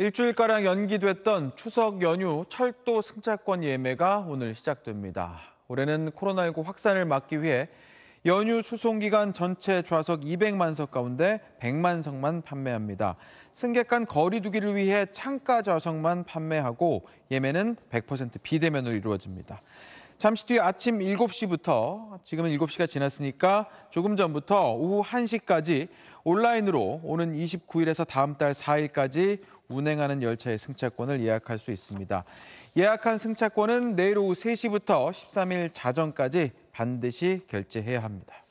일주일가량 연기됐던 추석 연휴 철도 승차권 예매가 오늘 시작됩니다. 올해는 코로나19 확산을 막기 위해 연휴 수송 기간 전체 좌석 200만 석 가운데 100만 석만 판매합니다. 승객 간 거리 두기를 위해 창가 좌석만 판매하고 예매는 100% 비대면으로 이루어집니다. 잠시 뒤 아침 7시부터 지금은 7시가 지났으니까 조금 전부터 오후 1시까지 온라인으로 오는 29일에서 다음 달 4일까지 운행하는 열차의 승차권을 예약할 수 있습니다. 예약한 승차권은 내일 오후 3시부터 13일 자정까지 반드시 결제해야 합니다.